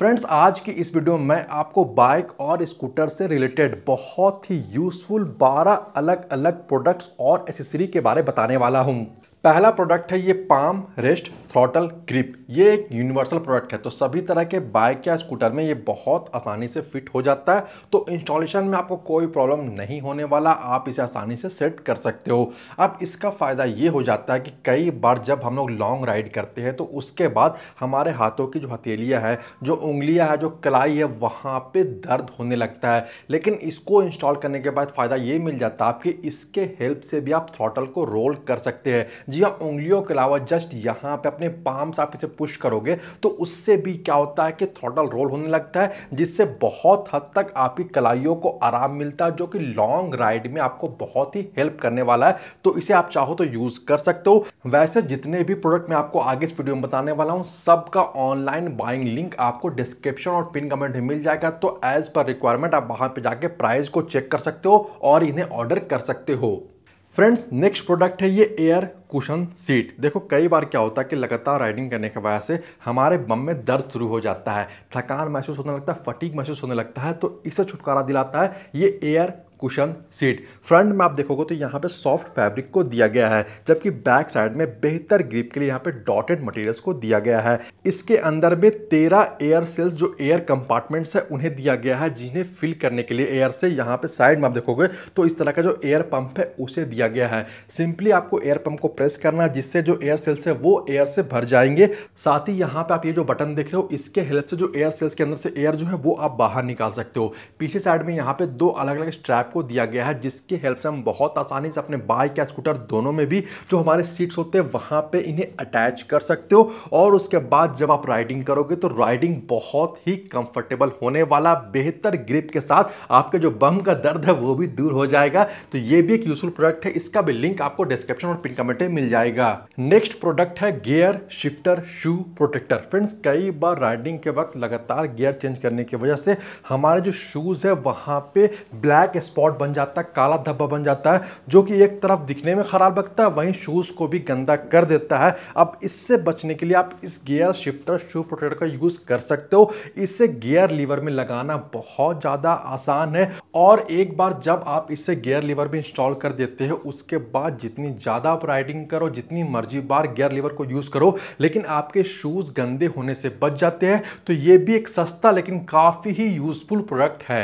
friends आज की इस वीडियो में आपको बाइक और स्कूटर से रिलेटेड बहुत ही यूजफुल 12 अलग अलग प्रोडक्ट्स और एसेसरी के बारे बताने वाला हूँ पहला प्रोडक्ट है ये पाम रेस्ट थ्रॉटल ग्रिप ये एक यूनिवर्सल प्रोडक्ट है तो सभी तरह के बाइक या स्कूटर में ये बहुत आसानी से फिट हो जाता है तो इंस्टॉलेशन में आपको कोई प्रॉब्लम नहीं होने वाला आप इसे आसानी से सेट कर सकते हो अब इसका फ़ायदा ये हो जाता है कि कई बार जब हम लोग लॉन्ग राइड करते हैं तो उसके बाद हमारे हाथों की जो हथेलियाँ है जो उंगलियाँ है जो कलाई है वहाँ पर दर्द होने लगता है लेकिन इसको इंस्टॉल करने के बाद फ़ायदा ये मिल जाता है कि इसके हेल्प से भी आप थ्रॉटल को रोल कर सकते हैं जी हाँ उंगलियों के अलावा जस्ट यहाँ पे अपने पाम्स आप इसे पुश करोगे तो उससे भी क्या होता है कि थ्रॉटल रोल होने लगता है जिससे बहुत हद तक आपकी कलाइयों को आराम मिलता है जो कि लॉन्ग राइड में आपको बहुत ही हेल्प करने वाला है तो इसे आप चाहो तो यूज़ कर सकते हो वैसे जितने भी प्रोडक्ट मैं आपको आगे इस वीडियो में बताने वाला हूँ सबका ऑनलाइन बाइंग लिंक आपको डिस्क्रिप्शन और पिन कमेंट में मिल जाएगा तो एज पर रिक्वायरमेंट आप वहाँ पर जाके प्राइस को चेक कर सकते हो और इन्हें ऑर्डर कर सकते हो फ्रेंड्स नेक्स्ट प्रोडक्ट है ये एयर कुशन सीट देखो कई बार क्या होता है कि लगातार राइडिंग करने की वजह से हमारे बम में दर्द शुरू हो जाता है थकान महसूस होने लगता है फटीक महसूस होने लगता है तो इससे छुटकारा दिलाता है ये एयर कुशन सीट फ्रंट में आप देखोगे तो यहाँ पे सॉफ्ट फैब्रिक को दिया गया है जबकि बैक साइड में बेहतर ग्रिप के लिए यहाँ पे डॉटेड मटेरियल्स को दिया गया है इसके अंदर में तेरह एयर सेल्स जो एयर कंपार्टमेंट्स है उन्हें दिया गया है जिन्हें फिल करने के लिए एयर से यहाँ पे साइड में आप देखोगे तो इस तरह का जो एयर पंप है उसे दिया गया है सिंपली आपको एयर पंप को प्रेस करना है जिससे जो एयर सेल्स है वो एयर से भर जाएंगे साथ ही यहाँ पे आप ये जो बटन देख रहे हो इसके हेल्प से जो एयर सेल्स के अंदर से एयर जो है वो आप बाहर निकाल सकते हो पीछे साइड में यहाँ पे दो अलग अलग स्ट्रैप आपको दिया गया है जिसके हेल्प से हम बहुत आसानी से अपने बाइक या स्कूटर दोनों में भी जो हमारे सीट्स होते हैं वहाँ पे इन्हें अटैच कर सकते हो और उसके बाद जब आप राइडिंग करोगे तो राइडिंग बहुत ही कंफर्टेबल होने वाला बेहतर ग्रिप के साथ आपके जो बम का दर्द है वो भी दूर हो जाएगा तो ये भी एक यूजफुल प्रोडक्ट है इसका भी लिंक आपको डिस्क्रिप्शन और पिन कमेंट में मिल जाएगा नेक्स्ट प्रोडक्ट है gear shifter shoe protector friends कई बार राइडिंग के वक्त लगातार गियर चेंज करने की वजह से हमारे जो शूज़ है वहां पे ब्लैक स्पॉट स्पॉट बन जाता है काला धब्बा बन जाता है जो कि एक तरफ दिखने में ख़राब लगता है वहीं शूज़ को भी गंदा कर देता है अब इससे बचने के लिए आप इस गियर शिफ्टर शू प्रोटेक्टर का यूज़ कर सकते हो इसे गियर लीवर में लगाना बहुत ज़्यादा आसान है और एक बार जब आप इसे गियर लीवर में इंस्टॉल कर देते हो उसके बाद जितनी ज़्यादा आप राइडिंग करो जितनी मर्जी बार गियर लीवर को यूज़ करो लेकिन आपके शूज़ गंदे होने से बच जाते हैं तो ये भी एक सस्ता लेकिन काफ़ी ही यूज़फुल प्रोडक्ट है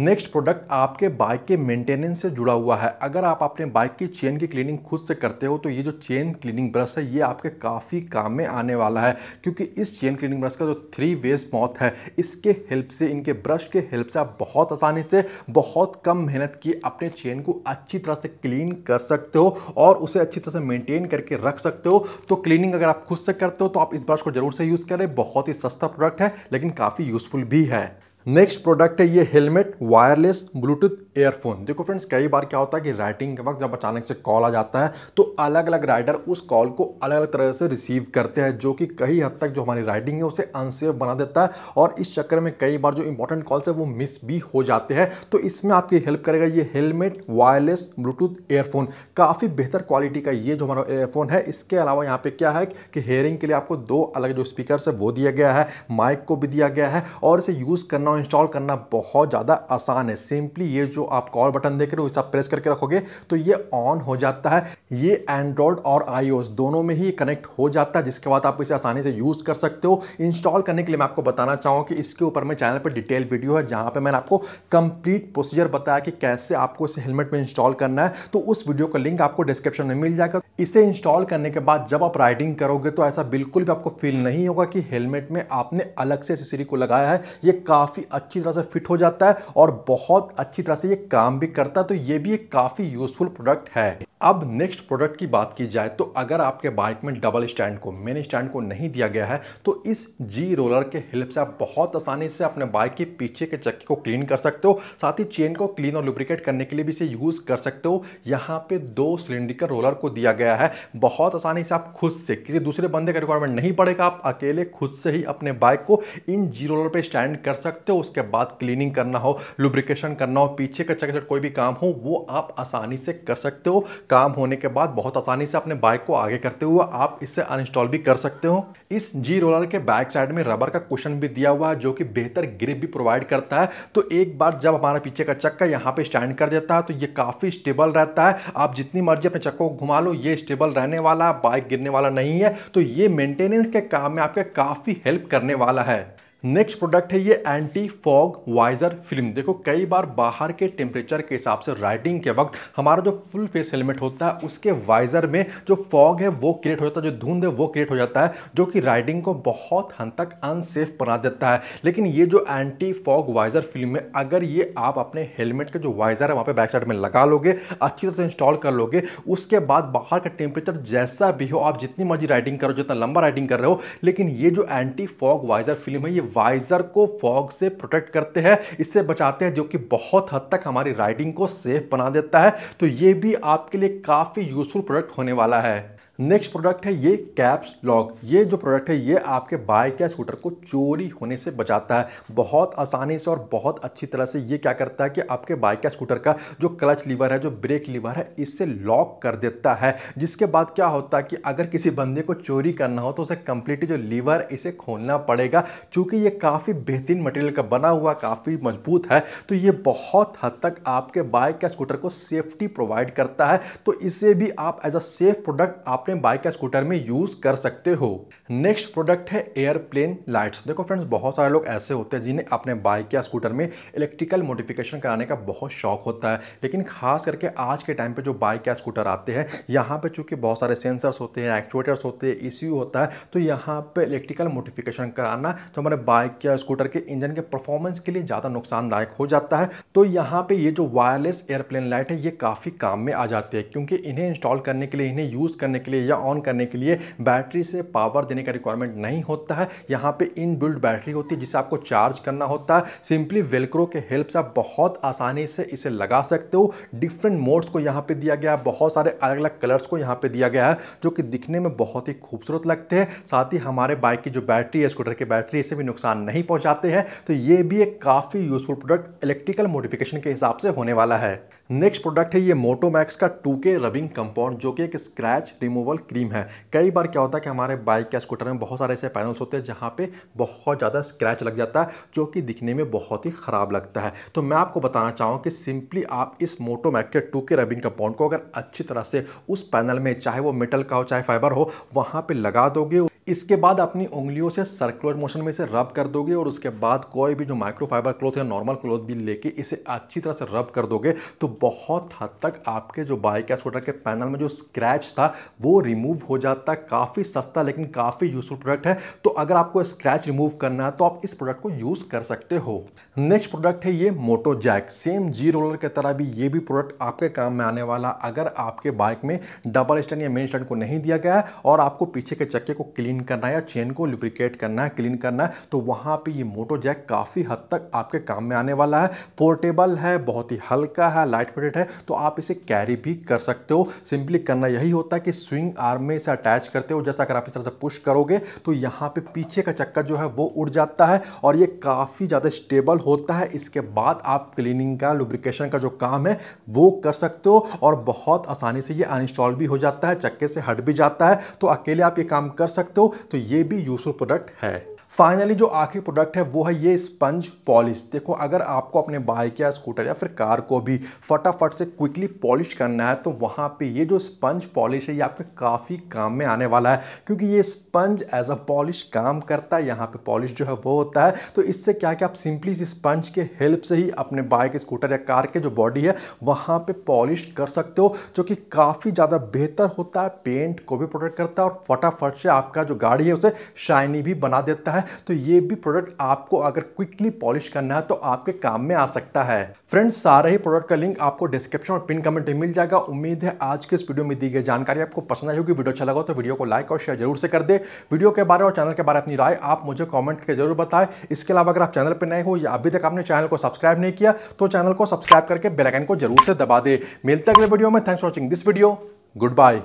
नेक्स्ट प्रोडक्ट आपके बाइक के मेंटेनेंस से जुड़ा हुआ है अगर आप अपने बाइक की चेन की क्लीनिंग खुद से करते हो तो ये जो चेन क्लीनिंग ब्रश है ये आपके काफ़ी काम में आने वाला है क्योंकि इस चेन क्लीनिंग ब्रश का जो थ्री वेज मौत है इसके हेल्प से इनके ब्रश के हेल्प से आप बहुत आसानी से बहुत कम मेहनत किए अपने चेन को अच्छी तरह से क्लीन कर सकते हो और उसे अच्छी तरह से मेनटेन करके रख सकते हो तो क्लीनिंग अगर आप खुद से करते हो तो आप इस ब्रश को जरूर से यूज़ करें बहुत ही सस्ता प्रोडक्ट है लेकिन काफ़ी यूज़फुल भी है नेक्स्ट प्रोडक्ट है ये हेलमेट वायरलेस ब्लूटूथ एयरफोन देखो फ्रेंड्स कई बार क्या होता है कि राइटिंग के वक्त जब अचानक से कॉल आ जाता है तो अलग अलग राइडर उस कॉल को अलग अलग तरह से रिसीव करते हैं जो कि कई हद तक जो हमारी राइडिंग है उसे अनसेफ बना देता है और इस चक्कर में कई बार जो इंपॉर्टेंट कॉल्स है वो मिस भी हो जाते हैं तो इसमें आपकी हेल्प करेगा ये हेलमेट वायरलेस ब्लूटूथ एयरफोन काफ़ी बेहतर क्वालिटी का ये जो हमारा एयरफोन है इसके अलावा यहाँ पर क्या है कि हेयरिंग के लिए आपको दो अलग जो स्पीकर है वो दिया गया है माइक को भी दिया गया है और इसे यूज़ करना इंस्टॉल करना बहुत ज़्यादा आसान है सिंपली ये जो आप कॉल बटन देख रहे हो इसे आप प्रेस करके रखोगे तो ये ऑन हो जाता है ये एंड्रॉयड और आई दोनों में ही कनेक्ट हो जाता है जिसके बाद आप इसे आसानी से यूज़ कर सकते हो इंस्टॉल करने के लिए मैं आपको बताना चाहूँ कि इसके ऊपर मेरे चैनल पर डिटेल वीडियो है जहाँ पर मैंने आपको कंप्लीट प्रोसीजर बताया कि कैसे आपको इसे हेलमेट में इंस्टॉल करना है तो उस वीडियो का लिंक आपको डिस्क्रिप्शन में मिल जाएगा इसे इंस्टॉल करने के बाद जब आप राइडिंग करोगे तो ऐसा बिल्कुल भी आपको फील नहीं होगा कि हेलमेट में आपने अलग से एसेसरी को लगाया है ये काफ़ी अच्छी तरह से फिट हो जाता है और बहुत अच्छी तरह से ये काम भी करता है तो ये भी एक काफ़ी यूज़फुल प्रोडक्ट है अब नेक्स्ट प्रोडक्ट की बात की जाए तो अगर आपके बाइक में डबल स्टैंड को मेन स्टैंड को नहीं दिया गया है तो इस जी रोलर के हेल्प से आप बहुत आसानी से अपने बाइक के पीछे के चक्के को क्लीन कर सकते हो साथ ही चेन को क्लीन और लुब्रिकेट करने के लिए भी इसे यूज़ कर सकते हो यहाँ पे दो सिलेंडिकल रोलर को दिया गया गया है बहुत आसानी से आप खुद से किसी दूसरे बंदे का रिक्वायरमेंट नहीं पड़ेगा आप अकेले खुद से ही अपने बाइक को इन जीरो रोलर पर स्टैंड कर सकते हो उसके बाद क्लीनिंग करना हो लुब्रिकेशन करना हो पीछे का चक्कर कोई भी काम हो वो आप आसानी से कर सकते हो काम होने के बाद बहुत आसानी से अपने बाइक को आगे करते हुए आप इसे अनइंस्टॉल भी कर सकते हो इस जी रोलर के बैक साइड में रबर का क्वेश्चन भी दिया हुआ है जो कि बेहतर ग्रिप भी प्रोवाइड करता है तो एक बार जब हमारा पीछे का चक्का यहाँ पे स्टैंड कर देता है तो ये काफ़ी स्टेबल रहता है आप जितनी मर्जी अपने चक्कों को घुमा लो ये स्टेबल रहने वाला बाइक गिरने वाला नहीं है तो ये मेंटेनेंस के काम में आपके काफ़ी हेल्प करने वाला है नेक्स्ट प्रोडक्ट है ये एंटी फॉग वाइजर फिल्म देखो कई बार बाहर के टेम्परेचर के हिसाब से राइडिंग के वक्त हमारा जो फुल फेस हेलमेट होता है उसके वाइजर में जो फॉग है वो क्रिएट हो जाता है जो धुंध है वो क्रिएट हो जाता है जो कि राइडिंग को बहुत हद तक अनसेफ बना देता है लेकिन ये जो एंटी फॉग वाइजर फिल्म है अगर ये आप अपने हेलमेट के जो वाइजर है वहाँ पर बैक साइड में लगा लोगे अच्छी तरह से इंस्टॉल कर लोगे उसके बाद बाहर का टेम्परेचर जैसा भी हो आप जितनी मर्जी राइडिंग करो जितना लंबा राइडिंग कर रहे हो लेकिन ये जो एंटी फॉग वाइजर फिल्म है ये वाइजर को फॉग से प्रोटेक्ट करते हैं इससे बचाते हैं जो कि बहुत हद तक हमारी राइडिंग को सेफ बना देता है तो ये भी आपके लिए काफ़ी यूजफुल प्रोडक्ट होने वाला है नेक्स्ट प्रोडक्ट है ये कैप्स लॉक ये जो प्रोडक्ट है ये आपके बाइक या स्कूटर को चोरी होने से बचाता है बहुत आसानी से और बहुत अच्छी तरह से ये क्या करता है कि आपके बाइक या स्कूटर का जो क्लच लीवर है जो ब्रेक लीवर है इससे लॉक कर देता है जिसके बाद क्या होता है कि अगर किसी बंदे को चोरी करना हो तो उसे कम्प्लीटली जो लीवर इसे खोलना पड़ेगा चूँकि ये काफ़ी बेहतरीन मटेरियल का बना हुआ काफ़ी मजबूत है तो ये बहुत हद तक आपके बाइक या स्कूटर को सेफ्टी प्रोवाइड करता है तो इसे भी आप एज अ सेफ प्रोडक्ट आप अपने बाइक या स्कूटर में यूज कर सकते हो नेक्स्ट प्रोडक्ट है एयरप्लेन लाइट्स देखो फ्रेंड्स बहुत सारे लोग ऐसे होते हैं जिन्हें अपने बाइक या स्कूटर में इलेक्ट्रिकल मोडिफिकेशन कराने का बहुत शौक होता है लेकिन खास करके आज के टाइम पर जो बाइक या स्कूटर आते हैं यहाँ पर चूंकि बहुत सारे सेंसर्स होते हैं एक्चुएटर्स होते हैं ई होता है तो यहाँ पर इलेक्ट्रिकल मोडिफिकेशन कराना तो हमारे बाइक या स्कूटर के इंजन के परफॉर्मेंस के लिए ज़्यादा नुकसानदायक हो जाता है तो यहाँ पे ये जो वायरलेस एयरप्लेन लाइट है ये काफ़ी काम में आ जाती है क्योंकि इन्हें इंस्टॉल करने के लिए इन्हें यूज़ करने के लिए लिए या ऑन करने के लिए बैटरी से पावर देने का रिक्वायरमेंट नहीं होता है यहाँ पे इन बिल्ड बैटरी होती है जिसे आपको चार्ज करना होता है सिंपली वेलक्रो के हेल्प से आप बहुत आसानी से इसे लगा सकते हो डिफरेंट मोड्स को यहाँ पे दिया गया है बहुत सारे अलग अलग कलर्स को यहाँ पे दिया गया है जो कि दिखने में बहुत ही खूबसूरत लगते हैं साथ ही हमारे बाइक की जो बैटरी है स्कूटर की बैटरी इसे भी नुकसान नहीं पहुँचाते हैं तो ये भी एक काफ़ी यूजफुल प्रोडक्ट इलेक्ट्रिकल मोडिफिकेशन के हिसाब से होने वाला है नेक्स्ट प्रोडक्ट है ये मोटोमैक्स का टू के रबिंग कंपाउंड जो कि एक स्क्रैच रिमूवर रिमूवल क्रीम है कई बार क्या होता है कि हमारे बाइक या स्कूटर में बहुत सारे ऐसे पैनल्स होते हैं जहाँ पे बहुत ज़्यादा स्क्रैच लग जाता है जो कि दिखने में बहुत ही ख़राब लगता है तो मैं आपको बताना चाहूँ कि सिंपली आप इस मोटोमैक के टू के रबिंग कंपाउंड को अगर अच्छी तरह से उस पैनल में चाहे वो मेटल का हो चाहे फाइबर हो वहाँ पर लगा दोगे इसके बाद अपनी उंगलियों से सर्कुलर मोशन में इसे रब कर दोगे और उसके बाद कोई भी जो माइक्रोफाइबर क्लोथ या नॉर्मल क्लोथ भी लेके इसे अच्छी तरह से रब कर दोगे तो बहुत हद तक आपके जो बाइक या स्कूटर के पैनल में जो स्क्रैच था वो रिमूव हो जाता है काफ़ी सस्ता लेकिन काफ़ी यूजफुल प्रोडक्ट है तो अगर आपको स्क्रैच रिमूव करना है तो आप इस प्रोडक्ट को यूज़ कर सकते हो नेक्स्ट प्रोडक्ट है ये moto jack same G roller की तरह भी ये भी प्रोडक्ट आपके काम में आने वाला अगर आपके बाइक में डबल स्टैंड या मेन स्टैंड को नहीं दिया गया है और आपको पीछे के चक्के को क्लीन क्लीन करना है या चेन को लुब्रिकेट करना है क्लीन करना है तो वहाँ पे ये मोटो जैक काफ़ी हद तक आपके काम में आने वाला है पोर्टेबल है बहुत ही हल्का है लाइट वेटेड है तो आप इसे कैरी भी कर सकते हो सिंपली करना यही होता है कि स्विंग आर्म में इसे अटैच करते हो जैसा अगर आप इस तरह से पुश करोगे तो यहाँ पर पीछे का चक्कर जो है वो उड़ जाता है और ये काफ़ी ज़्यादा स्टेबल होता है इसके बाद आप क्लीनिंग का लुब्रिकेशन का जो काम है वो कर सकते हो और बहुत आसानी से ये अनइंस्टॉल भी हो जाता है चक्के से हट भी जाता है तो अकेले आप ये काम कर सकते हो तो ये भी यूज़फुल प्रोडक्ट है फाइनली जो आखिरी प्रोडक्ट है वो है ये स्पंज पॉलिश देखो अगर आपको अपने बाइक या स्कूटर या फिर कार को भी फटाफट से क्विकली पॉलिश करना है तो वहाँ पे ये जो स्पंज पॉलिश है ये आपके काफ़ी काम में आने वाला है क्योंकि ये स्पंज एज अ पॉलिश काम करता है यहाँ पे पॉलिश जो है वो होता है तो इससे क्या कि आप सिंपली इस स्पंज के हेल्प से ही अपने बाइक स्कूटर या कार के जो बॉडी है वहाँ पर पॉलिश कर सकते हो जो कि काफ़ी ज़्यादा बेहतर होता है पेंट को भी प्रोटेक्ट करता है और फटाफट से आपका जो गाड़ी है उसे शाइनी भी बना देता है है तो ये भी प्रोडक्ट आपको अगर क्विकली पॉलिश करना है तो आपके काम में आ सकता है फ्रेंड्स सारा ही प्रोडक्ट का लिंक आपको डिस्क्रिप्शन और पिन कमेंट में मिल जाएगा उम्मीद है आज के इस वीडियो में दी गई जानकारी आपको पसंद आई होगी वीडियो अच्छा लगा तो वीडियो को लाइक और शेयर जरूर से कर दे वीडियो के बारे और चैनल के बारे अपनी राय आप मुझे कॉमेंट करके जरूर बताएं इसके अलावा अगर आप चैनल पर नए हो या अभी तक आपने चैनल को सब्सक्राइब नहीं किया तो चैनल को सब्सक्राइब करके बेलाइकन को जरूर से दबा दे मिलते अगले वीडियो में thanks watching this video good bye